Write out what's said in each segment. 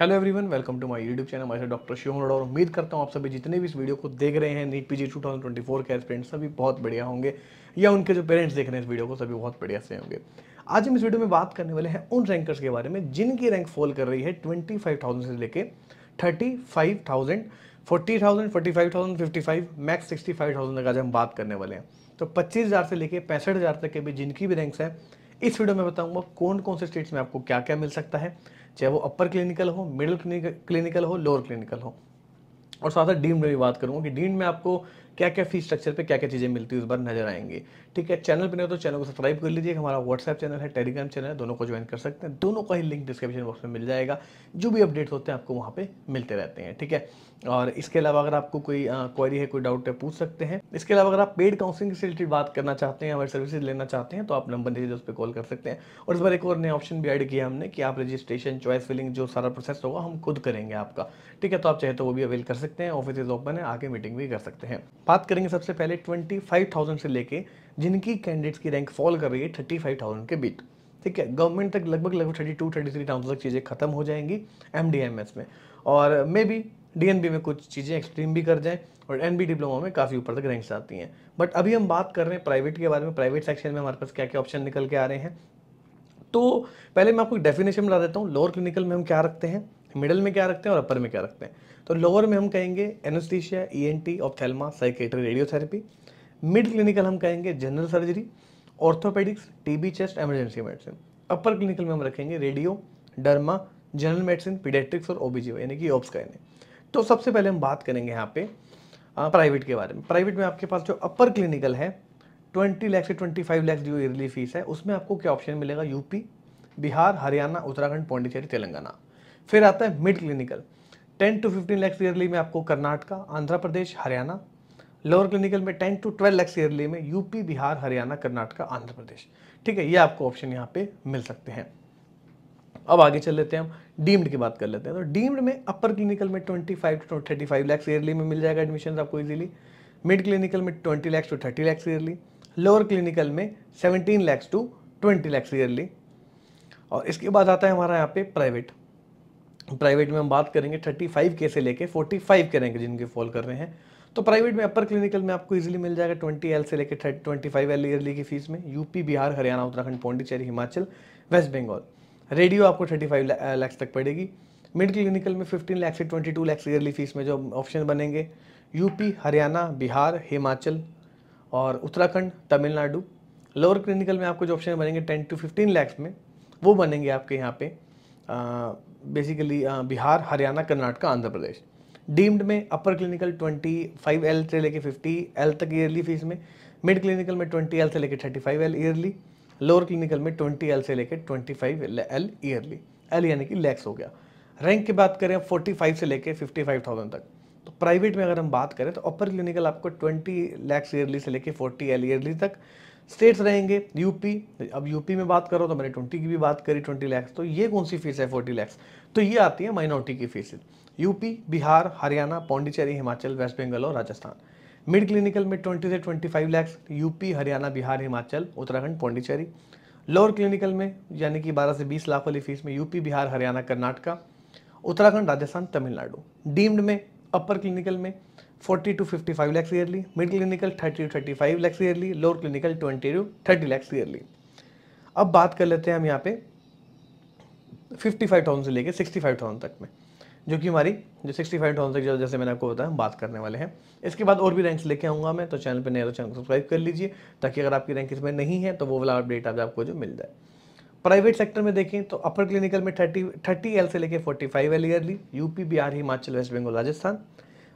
Hello everyone welcome to my YouTube channel मैं doctor Shiv Roda और उम्मीद करता हूँ आप सभी जितने भी इस वीडियो को देख रहे हैं नीट पीजी 2024 के एस्पिरेंट्स सभी बहुत बढ़िया होंगे या उनके जो पेरेंट्स देख रहे हैं इस वीडियो को सभी बहुत बढ़िया से होंगे आज हम इस वीडियो में बात करने वाले हैं उन रैंकर्स के बारे में जिनकी रैंक फॉल कर रही है ट्वेंटी से लेकर thirty five thousand forty thousand forty five thousand fifty five max sixty five thousand तक आज हम बात करने वाले हैं तो पच्चीस हज़ार से लेकर पैंसठ हज़ार तक के भी जिनकी भी रैंक्स हैं इस वीडियो में बताऊंगा कौन कौन से स्टेट्स में आपको क्या क्या मिल सकता है चाहे वो अपर क्लिनिकल हो मिडिल क्लिनिकल हो लोअर क्लिनिकल हो और साथ साथ डीम में भी बात करूंगा कि डीम में आपको क्या क्या फीस स्ट्रक्चर पे क्या क्या चीज़ें मिलती है उस बार नजर आएंगे ठीक है चैनल पर नहीं हो तो चैनल को सब्सक्राइब कर लीजिए हमारा व्हाट्सएप चैनल है टेलीग्राम चैनल है दोनों को ज्वाइन कर सकते हैं दोनों का ही लिंक डिस्क्रिप्शन बॉक्स में मिल जाएगा जो भी अपडेट्स होते हैं आपको वहाँ पर मिलते रहते हैं ठीक है और इसके अलावा अगर आपको कोई क्वारी है कोई डाउट है पूछ सकते हैं इसके अलावा अगर आप पेड काउंसलिंग से रिलेटेड बात करना चाहते हैं हमारी सर्विसेज लेना चाहते हैं तो आप नंबर दीजिए उस पर कॉल कर सकते हैं और इस बार एक और नया ऑप्शन भी ऐड किया हमने कि आप रजिस्ट्रेशन चॉइस फिलिंग जो सारा प्रोसेस होगा हम खुद करेंगे आपका ठीक है तो आप चाहे तो वो भी अवेल कर सकते हैं ऑफिस ओपन है आके मीटिंग भी कर सकते हैं बात करेंगे सबसे पहले 25,000 से लेके जिनकी कैंडिडेट्स की रैंक फॉल कर रही है 35,000 के बीच ठीक है गवर्नमेंट तक लगभग लगभग thirty two thirty three thousand तक चीज़ें खत्म हो जाएंगी एम डी एम एस में और मे बी डीएनबी में कुछ चीज़ें एक्सट्रीम भी कर जाएं और एनबी डिप्लोमा में काफ़ी ऊपर तक रैंक्स आती हैं बट अभी हम बात कर रहे हैं प्राइवेट के बारे में प्राइवेट सेक्शन में हमारे पास क्या क्या ऑप्शन निकल के आ रहे हैं तो पहले मैं आपको डेफिनेशन बता देता हूँ लोअर क्लिनिकल में हम क्या रखते हैं मिडल में क्या रखते हैं और अपर में क्या रखते हैं तो लोअर में हम कहेंगे anaesthesia E N T ophthalmo psychiatry radiotherapy mid clinical हम कहेंगे general surgery orthopaedics TB chest emergency medicine upper clinical में हम रखेंगे radio derma general medicine paediatrics और ओबीजी यानी कि ओब्स का तो सबसे पहले हम बात करेंगे यहाँ पे प्राइवेट के बारे में प्राइवेट में आपके पास जो अपर क्लिनिकल है ट्वेंटी लैख से ट्वेंटी फाइव लैख जो ईयरली फीस है उसमें आपको क्या ऑप्शन मिलेगा यूपी बिहार हरियाणा उत्तराखंड पौंडीचेरी तेलंगाना फिर आता है mid clinical ten to fifteen lakhs yearly में आपको कर्नाटका आंध्र प्रदेश हरियाणा लोअर क्लिनिकल में ten to twelve lakhs yearly में यूपी बिहार हरियाणा कर्नाटका आंध्र प्रदेश ठीक है ये आपको ऑप्शन यहाँ पे मिल सकते हैं अब आगे चल लेते हैं हम डीम्ड की बात कर लेते हैं तो डीम्ड में अपर क्लिनिकल में twenty five to thirty five lakhs yearly में मिल जाएगा एडमिशन आपको इजीली मिड क्लिनिकल में twenty lakhs to thirty lakhs yearly lower clinical में seventeen lakhs to twenty lakhs yearly और इसके बाद आता है हमारा यहाँ पे प्राइवेट प्राइवेट में हम बात करेंगे 35 के से लेके 45 के रहेंगे जिनके फॉल कर रहे हैं तो प्राइवेट में अपर क्लिनिकल में आपको इजीली मिल जाएगा 20 एल से लेके 25 एल ईयरली की फीस में UP Bihar Haryana Uttarakhand Pondicherry Himachal waste Bengal radio आपको 35 लैक्स तक पड़ेगी मिड क्लिनिकल में 15 लैक्स से 22 लैक्स ईयरली फीस में जो ऑप्शन बनेंगे यूपी हरियाणा बिहार हिमाचल और उत्तराखंड तमिलनाडु लोअर क्लिनिकल में आपको जो ऑप्शन बनेंगे टेन टू फिफ्टीन लैक्स में वो बनेंगे आपके यहाँ पे बेसिकली बिहार हरियाणा कर्नाटका आंध्र प्रदेश डीम्ड में upper clinical twenty five L से लेके फिफ्टी एल तक ईयरली फीस में मिड क्लिनिकल में ट्वेंटी एल से लेके five L yearly lower clinical में ट्वेंटी एल से लेके फाइव एल ईयरली एल यानी कि लैक्स हो गया रैंक की बात करें फोर्टी फाइव से लेके थाउजेंड तक तो प्राइवेट में अगर हम बात करें तो अपर क्लिनिकल आपको ट्वेंटी लैक्स ईयरली से लेके फोर्टी एल ईयरली तक स्टेट्स रहेंगे यूपी अब यूपी में बात करो तो मैंने ट्वेंटी की भी बात करी ट्वेंटी लैक्स तो ये कौन सी फीस है फोर्टी लैक्स तो ये आती है माइनॉरिटी की fees UP Bihar Haryana Pondicherry Himachal waste Bengal और राजस्थान मिड क्लिनिकल में ट्वेंटी से twenty five lakhs UP Haryana Bihar Himachal Uttarakhand Pondicherry lower clinical में यानी कि बारह से बीस लाख वाली फीस में यूपी बिहार हरियाणा कर्नाटका उत्तराखंड राजस्थान तमिलनाडु डीम्ड में अपर क्लिनिकल में 40 to 55 lakhs yearly, mid clinical 30 to 35 lakhs yearly, lower clinical 20 to 30 lakhs yearly. अब बात कर लेते हैं हम यहाँ पे थाउजेंड से लेके थाउजेंड तक में जो कि हमारी जो थाउजेंड तक जो जैसे मैंने आपको बताया बात करने वाले हैं इसके बाद और भी रैंक्स लेके आऊँगा मैं तो चैनल पे नया तो चैनल को सब्सक्राइब कर लीजिए ताकि अगर आपकी रैंक इसमें नहीं है तो वो वाला अपडेट आप आपको जो मिल जाए प्राइवेट सेक्टर में देखें तो अपर क्लिनिकल में थर्टी थर्टी एल से लेकर forty five L yearly UP Bihar Himachal waste Bengal Rajasthan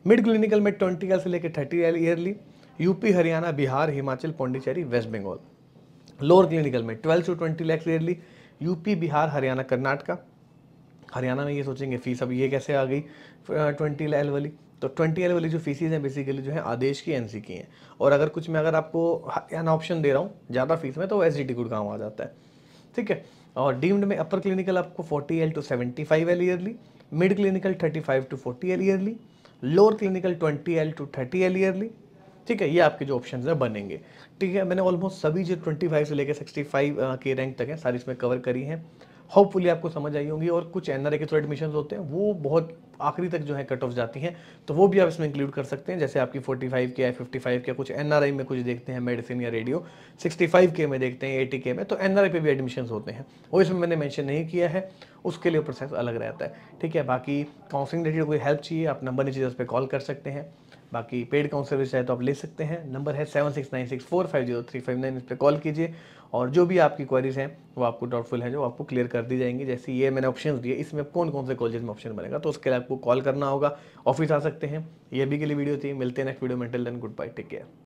mid clinical में ट्वेंटी एल से लेकर thirty L yearly UP Haryana Bihar Himachal Pondicherry West Bengal lower clinical में twelve to twenty lakhs yearly UP Bihar Haryana Karnataka Haryana में ये सोचेंगे फीस अब ये कैसे आ गई ट्वेंटी एल वाली तो ट्वेंटी एल वाली जो फीसिज हैं बेसिकली जो है आदेश की एन की हैं और अगर कुछ मैं अगर आपको हरियाणा ऑप्शन दे रहा हूँ ज़्यादा फीस में तो एस डी टी गुड़गांव आ जाता है ठीक है और डीम्ड में अपर क्लिनिकल आपको forty L to seventy five L yearly mid clinical thirty five to forty L yearly lower clinical twenty L to thirty L yearly ठीक है ये आपके जो ऑप्शन है बनेंगे ठीक है मैंने ऑलमोस्ट सभी जो ट्वेंटी फाइव से लेकर सिक्सटी फाइव के रैंक तक हैं सारी इसमें कवर करी हैं होपफुली आपको समझ आई होंगी और कुछ एन के थ्रू एडमिशन होते हैं वो बहुत आखिरी तक जो है कट ऑफ जाती हैं तो वो भी आप इसमें इंक्लूड कर सकते हैं जैसे आपकी 45 के या 55 के कुछ एन में कुछ देखते हैं मेडिसिन या रेडियो 65 के में देखते हैं 80 के में तो एन पे भी एडमिशन होते हैं वो इसमें मैंने मैंशन नहीं किया है उसके लिए प्रोसेस अलग रहता है ठीक है बाकी काउंसलिंग रिलेटेड कोई हेल्प चाहिए आप नंबर नीचे उस पर कॉल कर सकते हैं बाकी पेड सर्विस चाहे तो आप ले सकते हैं नंबर है seven six nine six four five zero three five nine इस पर कॉल कीजिए और जो भी आपकी क्वारीज हैं वो आपको डाउटफुल है जो आपको क्लियर कर दी जाएंगी जैसे ये मैंने ऑप्शन दिए इसमें कौन कौन से कॉलेज में ऑप्शन बनेगा तो उसके लिए आपको कॉल करना होगा ऑफिस आ सकते हैं ये भी के लिए वीडियो थी मिलते हैं नेक्स्ट वीडियो में till then good bye take care